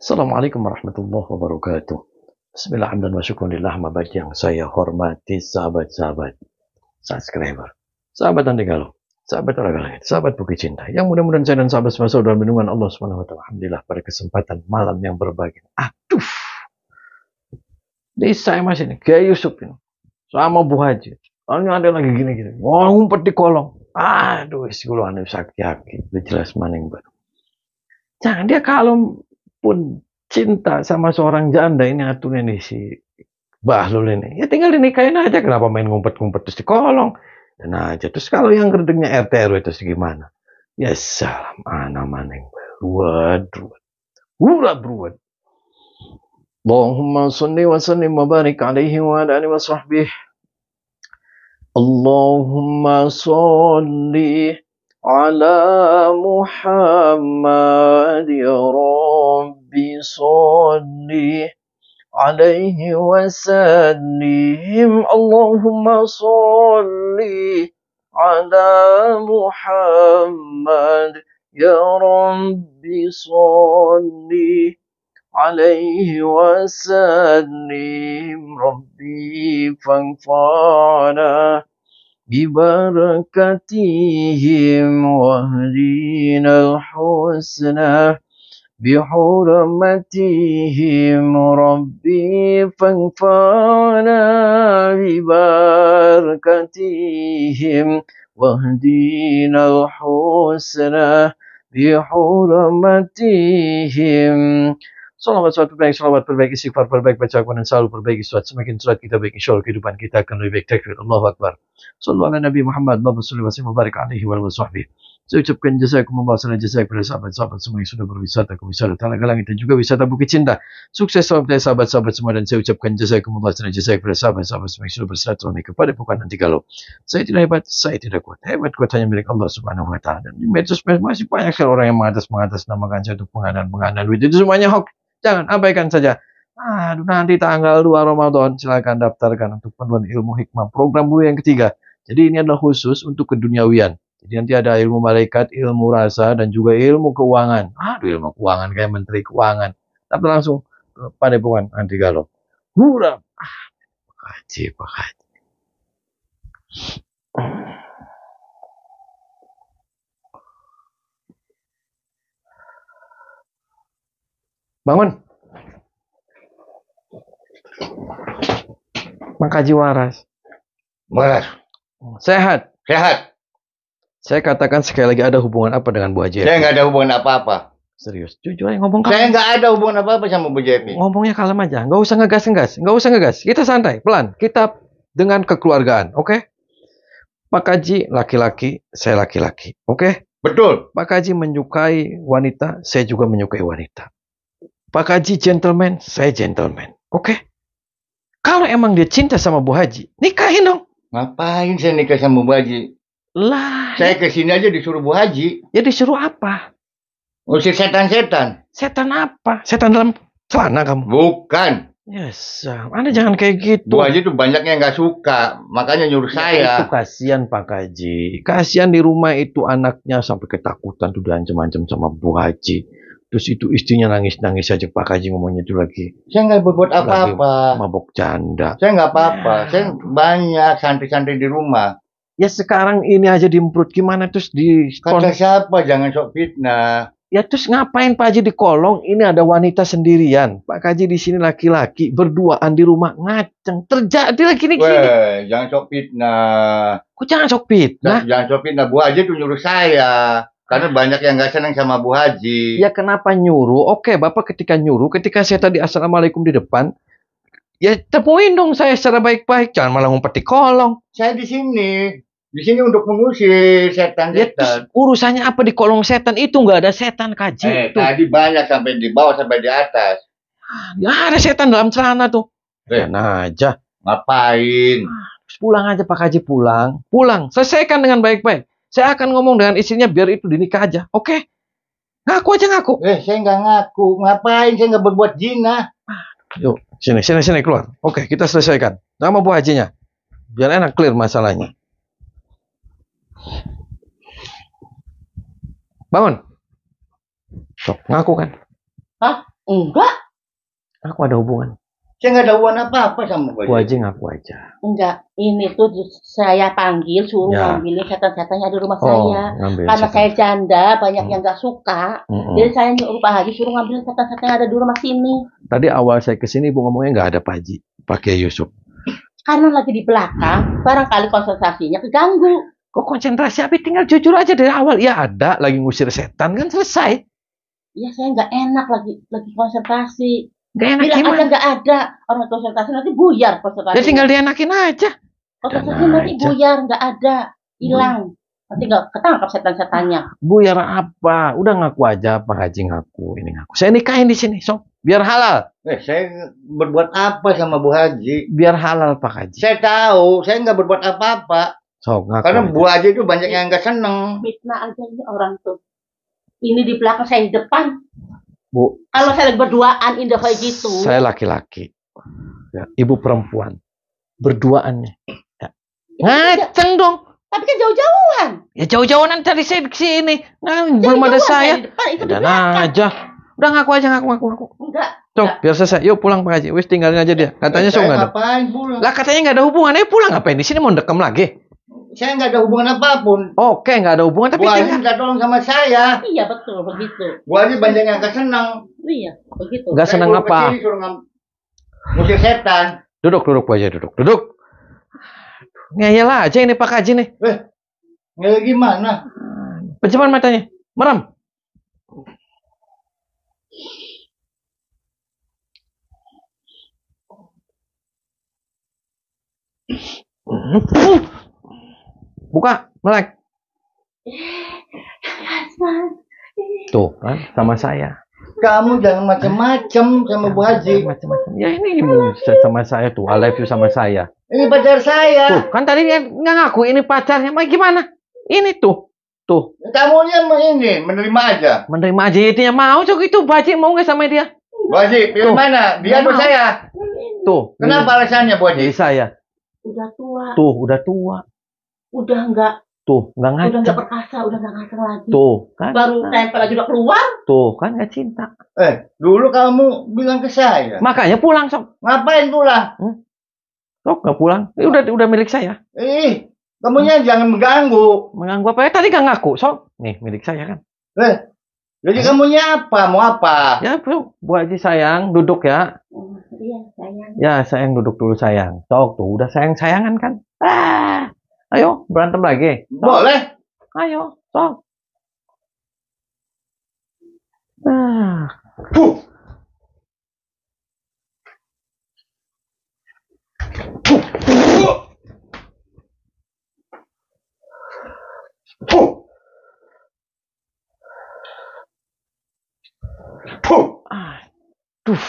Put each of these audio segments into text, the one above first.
Assalamualaikum warahmatullahi wabarakatuh. Bismillahirrahmanirrahim. Bismillah yang saya hormati sahabat-sahabat subscriber, sahabat tinggal, sahabat orang langit, sahabat Bukit Cinta. Yang mudah-mudahan saya dan sahabat semua dalam minuman Allah SWT. Alhamdulillah pada kesempatan malam yang berbahagia. Aduh. di saya masih ini, kayak Yusuf ini. Sama Bu Haji. Soalnya ada lagi gini-gini. Mau ngumpet di kolong. Aduh, isi gulu anu sakit-sakit. Jelas maning baru. Jangan dia kalau pun cinta sama seorang janda ini aturnya nih si Bahlul ini. Ya tinggal dinikahin aja kenapa main ngumpet-ngumpet terus di kolong. Dan aja terus kalau yang gedengnya RT RW terus gimana? Ya salam ana maning beruad ruad. Ura Allahumma salli wa sallim wa alaihi wa ala wa sahbihi. Allahumma salli على محمد رب صل عليه وسلم اللهم صل على محمد يا رب صل عليه وسلم ربي فانفعنا ببركتهم واهدينا الحسنى بحرمتهم ربي فانفعنا ببركتهم واهدينا الحسنى بحرمتهم Selamat suatu perbaiki, selamat perbaiki, sifat perbaiki, baca Al-Quran selalu perbaiki, surat semakin surat kita baik, insya Allah kehidupan kita akan lebih baik. takdir Allahu Akbar. Sallallahu ala Nabi Muhammad, Allahumma salli wa sallim barik alaihi wa sahbihi. Saya ucapkan aku membahasannya jasa kepada sahabat-sahabat semua yang sudah berwisata ke wisata tanah galang dan juga wisata Bukit Cinta. Sukses selalu dari sahabat-sahabat semua dan saya ucapkan aku membahasannya jasa kepada sahabat-sahabat semua yang sudah bersilaturahmi kepada bukan nanti kalau saya tidak hebat, saya tidak kuat. Hebat kuat hanya milik Allah Subhanahu wa taala. Dan di medsos masih banyak sekali orang yang mengatas mengatas namakan saya untuk pengadaan pengadaan duit. Itu semuanya hoax. Jangan abaikan saja. Aduh, nanti tanggal 2 Ramadan silakan daftarkan untuk penuhan ilmu hikmah. Program dulu yang ketiga. Jadi ini adalah khusus untuk keduniawian. Jadi nanti ada ilmu malaikat, ilmu rasa, dan juga ilmu keuangan. Aduh, ilmu keuangan kayak menteri keuangan. Tapi langsung ke Padepokan Anti Galau. Hurra! Ah, makasih, Haji, Bangun. makaji waras. Waras. Oh, sehat. Sehat. Saya katakan sekali lagi ada hubungan apa dengan Bu Haji? Saya nggak ada hubungan apa-apa. Serius, jujur aja ngomong kalem. Saya nggak ada hubungan apa-apa sama Bu Jemi. Ngomongnya kalem aja, nggak usah ngegas ngegas, nggak usah ngegas. Kita santai, pelan. Kita dengan kekeluargaan, oke? Okay? Pak Kaji laki-laki, saya laki-laki, oke? okay? Betul. Pak Kaji menyukai wanita, saya juga menyukai wanita. Pak Haji gentleman, saya gentleman. Oke? Okay? Kalau emang dia cinta sama Bu Haji, nikahin dong. Ngapain saya nikah sama Bu Haji? Lah. Saya ya- ke sini aja disuruh Bu Haji. Ya disuruh apa? Usir oh, setan-setan. Setan apa? Setan dalam celana kamu. Bukan. Yes, Anda jangan kayak gitu. Bu Haji tuh banyak yang nggak suka, makanya nyuruh ya, saya. Itu kasihan Pak Haji. Kasihan di rumah itu anaknya sampai ketakutan tuh diancam-ancam sama Bu Haji Terus itu istrinya nangis-nangis saja Pak Kaji ngomongnya itu lagi. Saya nggak berbuat apa-apa. Mabok canda. Saya nggak apa-apa. Ya. Saya banyak santri-santri di rumah. Ya sekarang ini aja di gimana terus di Kata siapa jangan sok fitnah. Ya terus ngapain Pak Haji di kolong? Ini ada wanita sendirian. Pak Kaji di sini laki-laki berduaan di rumah ngaceng. Terjadi lagi nih jangan sok fitnah. Kok jangan sok fitnah? Jangan, jangan sok fitnah. Bu aja tuh nyuruh saya. Karena banyak yang gak senang sama Bu Haji. Ya kenapa nyuruh? Oke, Bapak ketika nyuruh, ketika saya tadi assalamualaikum di depan, ya temuin dong saya secara baik-baik, jangan malah ngumpet di kolong. Saya di sini, di sini untuk mengusir setan-setan. Ya, urusannya apa di kolong setan itu nggak ada setan kaji. Eh, itu. tadi banyak sampai di bawah sampai di atas. Ya ada setan dalam celana tuh. Eh, nah aja. Ngapain? Ah, pulang aja Pak Haji pulang. Pulang. Selesaikan dengan baik-baik. Saya akan ngomong dengan istrinya biar itu dinikah aja. Oke? Okay? Ngaku aja ngaku. Eh, saya nggak ngaku. Ngapain saya nggak berbuat zina? Yuk, sini, sini, sini keluar. Oke, okay, kita selesaikan. Nama Bu Hajinya. Biar enak clear masalahnya. Bangun. Sok, ngaku kan? Hah? Enggak. Aku ada hubungan. Saya nggak ada uang apa-apa sama Bu Haji. Bu Haji ngaku aja. Enggak, ini tuh saya panggil suruh ya. ngambilin setan-setannya di rumah oh, saya. Karena setan. saya janda, banyak hmm. yang nggak suka. Hmm. Jadi saya nyuruh Pak Haji suruh ngambil setan-setan yang ada di rumah sini. Tadi awal saya kesini Bu ngomongnya nggak ada Pak Haji, pakai Yusuf. Karena lagi di belakang, hmm. barangkali konsentrasinya keganggu. Kok konsentrasi api tinggal jujur aja dari awal. Ya ada, lagi ngusir setan kan selesai. Iya saya nggak enak lagi lagi konsentrasi Gak enak Bila gimana? ada gak ada orang konsultasi nanti buyar konsultasi. Jadi ya tinggal dienakin aja. Konsultasi nanti buyar gak ada, hilang. Nanti nggak ketangkap setan-setannya. Buyar apa? Udah ngaku aja Pak Haji ngaku ini ngaku. Saya nikahin di sini, sob. Biar halal. Eh, saya berbuat apa sama Bu Haji? Biar halal Pak Haji. Saya tahu, saya nggak berbuat apa-apa. So, Karena Bu Haji itu banyak yang nggak seneng. Fitnah aja ini orang tuh. Ini di belakang saya di depan Bu. Kalau saya berduaan indah kayak gitu. Saya laki-laki. Ya, ibu perempuan. Berduaannya. Ya. Ngaceng dong. Tapi kan jauh-jauhan. Ya jauh-jauhan dari sini. Nah, belum ada saya. Udah ya, nah aja. Udah ngaku aja ngaku ngaku ngaku. Enggak. Tuh, enggak. biar selesai. Yuk pulang Pak Haji. Wis tinggalin aja dia. Katanya eh, so enggak ada. Lah katanya enggak ada hubungan. Ayo pulang ngapain di sini mau dekem lagi? saya nggak ada hubungan apapun. Oke, nggak ada hubungan tapi Buahnya nggak tolong sama saya. Iya betul begitu. Buahnya banyak yang nggak senang. Iya begitu. Nggak senang apa? Kecil, musik setan. Duduk, duduk aja, duduk, duduk. Ngeyel aja ini Pak Haji nih. Eh, ngeyel gimana? Pejaman matanya, merem. Mm-hmm buka melek tuh kan sama saya kamu jangan macam-macam sama Bu Haji. Macam-macam. Ya ini sama saya tuh. I love you sama saya. Ini pacar saya. Tuh, kan tadi nggak ngaku ini pacarnya. Mau gimana? Ini tuh. Tuh. Kamunya ini menerima aja. Menerima aja itu yang mau cok itu Bu Haji mau nggak sama dia? Bu Haji, pilih mana? Dia atau saya? Tuh. Kenapa alasannya Bu Haji? Saya. Udah tua. Tuh, udah tua udah enggak tuh nggak ngaca udah nggak perkasa udah nggak ngaca lagi tuh kan baru nah. nempel aja udah keluar tuh kan nggak cinta eh dulu kamu bilang ke saya makanya pulang sok ngapain pulang hmm? sok nggak pulang eh, udah udah milik saya ih kamunya hmm. jangan mengganggu mengganggu apa ya tadi nggak ngaku sok nih milik saya kan eh jadi kamu kamunya apa mau apa ya bro bu aja sayang duduk ya oh, iya sayang ya sayang duduk dulu sayang sok tuh udah sayang sayangan kan ah Ayo, berantem lagi. Sok. Boleh. Ayo, sok. Nah. Huh. Huh. Huh. Ah. Duh.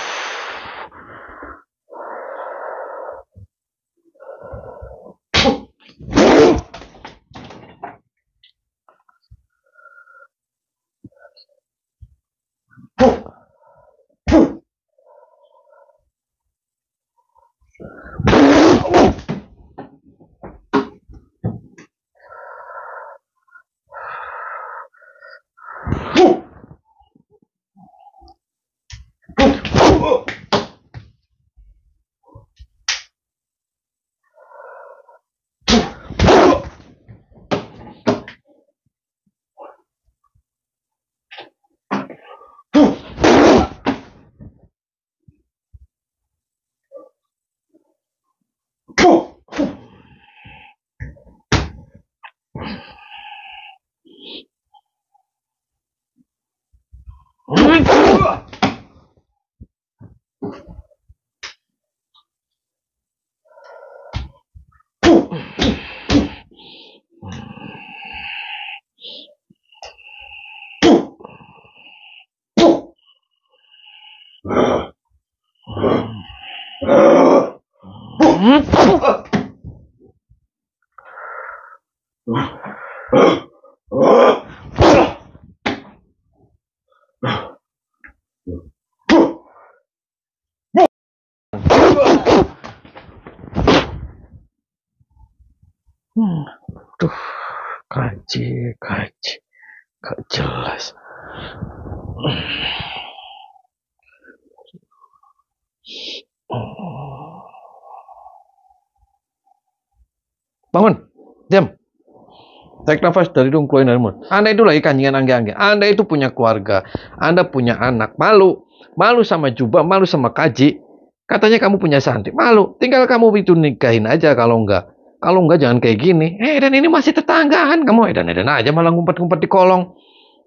Hmm. Aduh, kaji, kaji, kacau. Tarik nafas dari hidung, keluarin dari mulut. Anda itu lagi kancingan angge-angge. Anda itu punya keluarga. Anda punya anak. Malu. Malu sama jubah, malu sama kaji. Katanya kamu punya santri. Malu. Tinggal kamu itu nikahin aja kalau enggak. Kalau enggak jangan kayak gini. Eh, dan ini masih tetanggaan. Kamu Eh edan-edan aja malah ngumpet-ngumpet di kolong.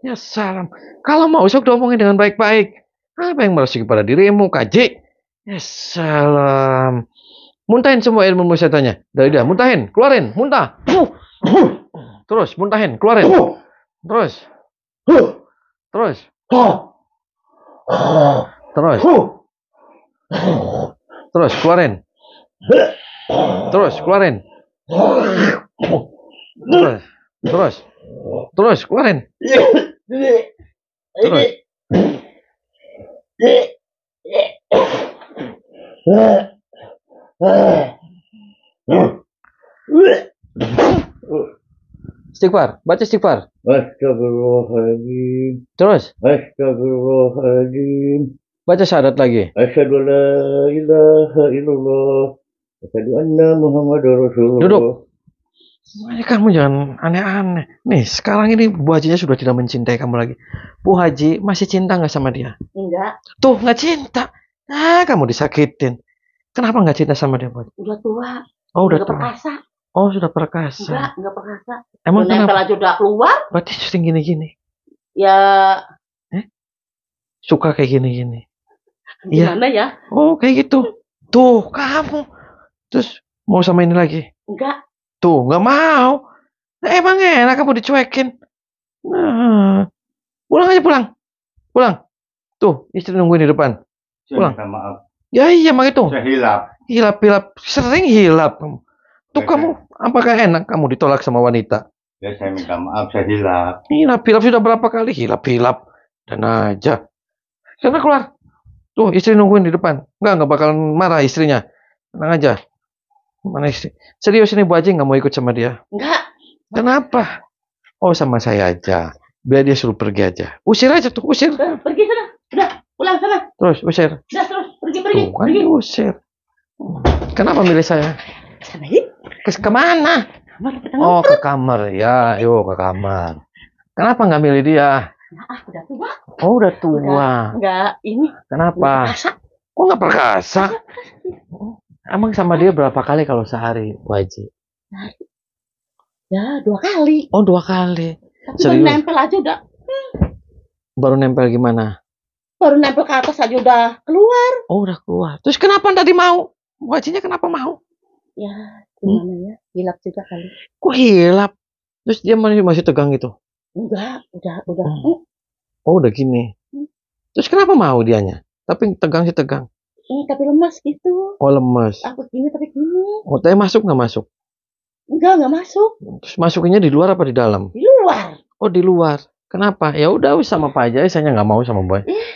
Ya salam. Kalau mau sok diomongin dengan baik-baik. Apa yang merasuki kepada dirimu, kaji? Ya salam. Muntahin semua ilmu musyatanya. Dari dia, muntahin, keluarin, muntah. Puh, puh. Terus muntahin, keluarin. Oh. Terus. Terus. Terus. Terus keluarin. Terus keluarin. Terus. Terus. Terus keluarin. Terus. Terus. Istighfar, baca istighfar. Astagfirullahaladzim. Terus. Astagfirullahaladzim. Baca syahadat lagi. Asyhadu la ilaha illallah. Asyhadu anna Muhammad Rasulullah. Duduk. Makanya kamu jangan aneh-aneh. Nih, sekarang ini Bu Hajinya sudah tidak mencintai kamu lagi. Bu Haji masih cinta nggak sama dia? Enggak. Tuh, nggak cinta. Ah, kamu disakitin. Kenapa nggak cinta sama dia, Bu Udah tua. Oh, udah, udah tua. Perkasa. Oh sudah perkasa. Enggak, enggak perkasa. Emang kenapa? aja udah keluar. Berarti sering gini-gini. Ya. Eh? Suka kayak gini-gini. Iya. ya? ya? Oh kayak gitu. Tuh kamu. Terus mau sama ini lagi? Enggak. Tuh enggak mau. Nah, emang enak kamu dicuekin. Nah, pulang aja pulang. Pulang. Tuh istri nungguin di depan. Pulang. Saya minta maaf. Ya iya emang itu. Saya hilap. Hilap hilap. Sering hilap kamu. Tuh ya, kamu, apakah enak kamu ditolak sama wanita? Ya saya minta maaf, saya hilap. Hilap, hilap sudah berapa kali? Hilap, hilap. Dan aja. Sana keluar. Tuh istri nungguin di depan. Enggak, enggak bakalan marah istrinya. Tenang aja. Mana istri? Serius ini Bu Aji nggak mau ikut sama dia? Enggak. Kenapa? Oh sama saya aja. Biar dia suruh pergi aja. Usir aja tuh, usir. Pergi sana. Udah, pulang sana. Terus, usir. Udah, terus. Pergi, pergi. Tuh, pergi. Kan usir. Kenapa milih saya? Sama ke kemana kamar, oh ke kamar ya yuk ke kamar kenapa nggak milih dia nah, udah tua oh udah tua Enggak, nggak ini kenapa Oh kok nggak perkasa emang sama dia berapa kali kalau sehari wajib ya dua kali oh dua kali Tapi Serius? baru nempel aja udah hmm. baru nempel gimana baru nempel ke atas aja udah keluar oh udah keluar terus kenapa tadi mau Wajinya kenapa mau ya hmm? gimana ya hilap juga kali kok hilap terus dia masih masih tegang gitu enggak udah udah hmm. oh udah gini hmm. terus kenapa mau dianya tapi tegang sih tegang ini eh, tapi lemas gitu oh lemas aku gini tapi gini oh tapi masuk nggak masuk enggak nggak masuk terus masuknya di luar apa di dalam di luar oh di luar kenapa ya udah wis sama pak aja saya nggak mau sama boy eh,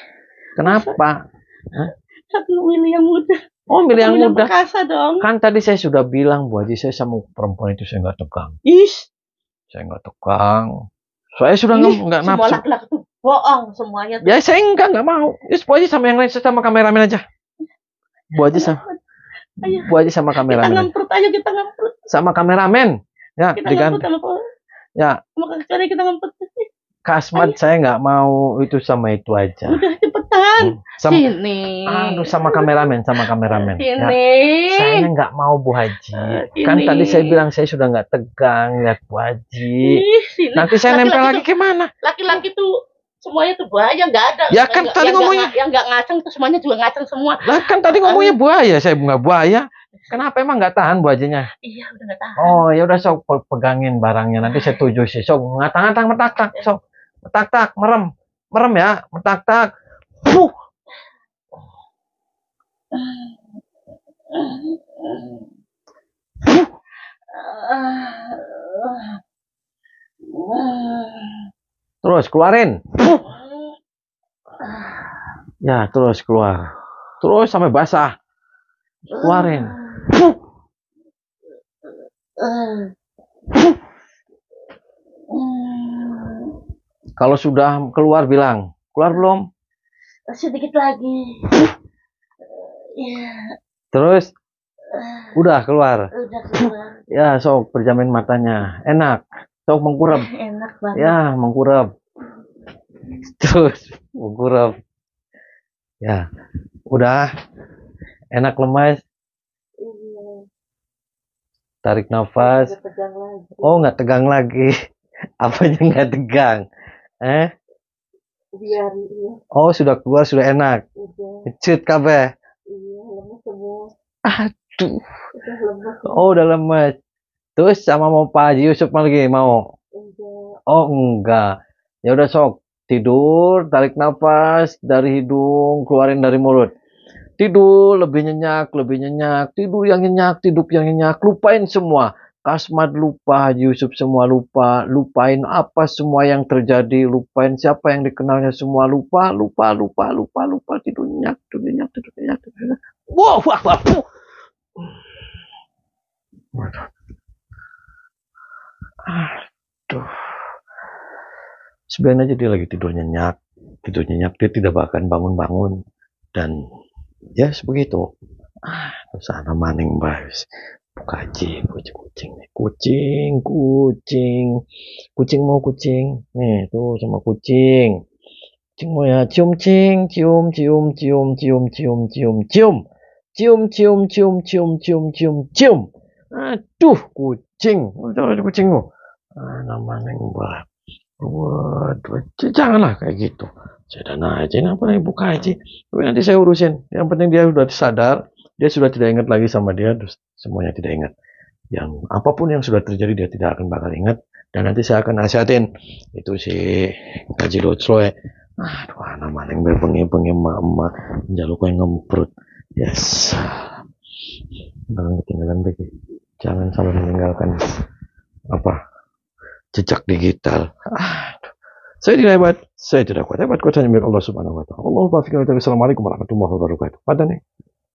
kenapa Hah? aku William muda Oh, milih yang muda. Perkasa dong. Kan tadi saya sudah bilang Bu Haji saya sama perempuan itu saya nggak tegang. Is. Saya nggak tegang. Saya sudah nggak nafsu. Semua laki-laki tuh bohong semuanya. Tuh. Ya saya enggak nggak mau. Is, Bu Haji sama yang lain saya sama kameramen aja. Bu Haji sama. Ayo. Bu Haji sama kameramen. Kita ngemprut aja kita ngemprut. Sama kameramen. Ya, kita diganti. Ngemprut, ya. Makanya kita ngemprut. Kasmat saya nggak mau itu sama itu aja. Udah, Bukan. Oh, sama, sini. Aduh, sama kameramen, sama kameramen. Ya. Sini. Ya, saya nggak mau Bu Haji. Sini. Kan tadi saya bilang saya sudah nggak tegang lihat ya Bu Haji. Sini. Nanti saya laki -laki nempel lagi gimana? Laki-laki tuh semuanya tuh buaya nggak ada. Ya kan yang, tadi yang ngomongnya gak, yang nggak ngaceng tuh semuanya juga ngaceng semua. Lah kan tadi ngomongnya buaya, saya nggak buaya. Kenapa emang nggak tahan Hajinya? Iya udah nggak tahan. Oh ya udah sok pegangin barangnya nanti saya tuju sih sok ngatang-ngatang metak-tak sok metak-tak merem merem ya metak-tak Terus keluarin. Ya, terus keluar. Terus sampai basah. Keluarin. Kalau sudah keluar bilang, keluar belum? sedikit lagi eh, ya. terus eh, udah keluar udah keluar ya sok perjamin matanya enak sok mengkurap enak banget ya mengkurap terus mengkurap ya udah enak lemas iya. tarik nafas oh nggak tegang lagi apa apanya nggak tegang eh Biar, iya. Oh, sudah keluar sudah enak. Ngecut kabe Iya, lemes semua. Aduh. Udah lemes. Oh, udah lemes. Terus sama mau Pak Haji Yusuf lagi mau? Enggak. Oh, enggak. Ya udah sok, tidur, tarik nafas dari hidung, keluarin dari mulut. Tidur lebih nyenyak, lebih nyenyak, tidur yang nyenyak, tidur yang nyenyak, lupain semua Kasmat lupa, Haji Yusuf semua lupa, lupain apa semua yang terjadi, lupain siapa yang dikenalnya semua lupa, lupa, lupa, lupa, lupa, tidurnya, tidurnya, tidurnya, nyenyak, tidur nyenyak, tidur nyenyak. Wow, wow, wow. Aduh. Sebenarnya jadi lagi tidur nyenyak, tidur nyenyak, dia tidak bahkan bangun-bangun. Dan ya yes, begitu. Ah, sana maning bahas kucing, kucing kucing nih kucing kucing kucing mau kucing nih tuh sama kucing kucing mau ya cium cing cium cium cium cium cium cium cium cium cium cium cium cium cium cium aduh kucing kucing kucing ah, kucing, mbak waduh janganlah kayak gitu saya kucing, aja apa ibu kaji tapi nanti saya urusin yang penting dia sudah sadar dia sudah tidak ingat lagi sama dia, terus semuanya tidak ingat. Yang apapun yang sudah terjadi dia tidak akan bakal ingat. Dan nanti saya akan nasihatin itu si Haji Lutsloe. Eh. Aduh, anak maling bengi pengi emak-emak menjaluk yang ngemprut. Yes. Jangan ketinggalan deh. Jangan sampai meninggalkan apa jejak digital. Aduh. Saya tidak hebat, saya tidak kuat. Hebat kuat hanya milik Allah Subhanahu wa taala. Allahu Assalamualaikum warahmatullahi wabarakatuh. nih.